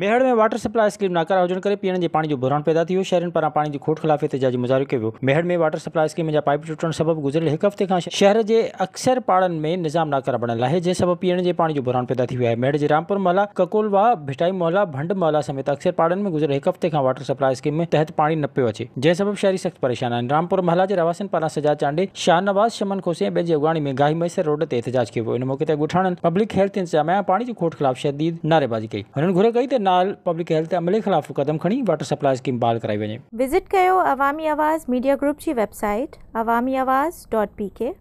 मेहड़ में water supply scheme नाकर आयोजन कर पीने के पानी जो बुरान पैदा थी वियो शहरनि पानी की खोट ख़िलाफ़ एहतजाज मुज़ाहिरो कयो मेहड़ में वाटर सप्लाई स्कीम जा पाइप टूटने सबब गुज़िरियल एक हफ़्ते का शहर के अक्सर पाड़न में निज़ाम नाकारा बन है जंहिं सबबु पीने के पानी जो बुरान पैदा थी है मेहड़ के रामपुर मोहला ककोलवा भिटाई मोहला भंड मोहला समेत अक्सर पाड़न में गुज़िरियल एक हफ़्ते का वाटर सप्लाई स्कीम में तहत पानी न पे अचे जैसे सबबु शहरी सख्त परेशान है रामपुर मोहला के रवासन पारा सजा चांडे शाहनवाज़ शमन खोसे ऐं ॿिए में गाही मैसर रोड से एहतजाज किया पब्लिक हेल्थ इंतजाम पानी की खोट ख़िलाफ़ शदीद नारेबाज़ी कई उन्होंने घुर कई ਨਾਲ ਪਬਲਿਕ ਹੈਲਥ ਅਮਲੇ ਖਿਲਾਫ ਕਦਮ ਖਣੀ ਵਾਟਰ ਸਪਲਾਈ स्कीम बहाल कराई वञे विज़िट कयो अवामी आवाज़ मीडिया ग्रुप जी website Awami Awaz dot P के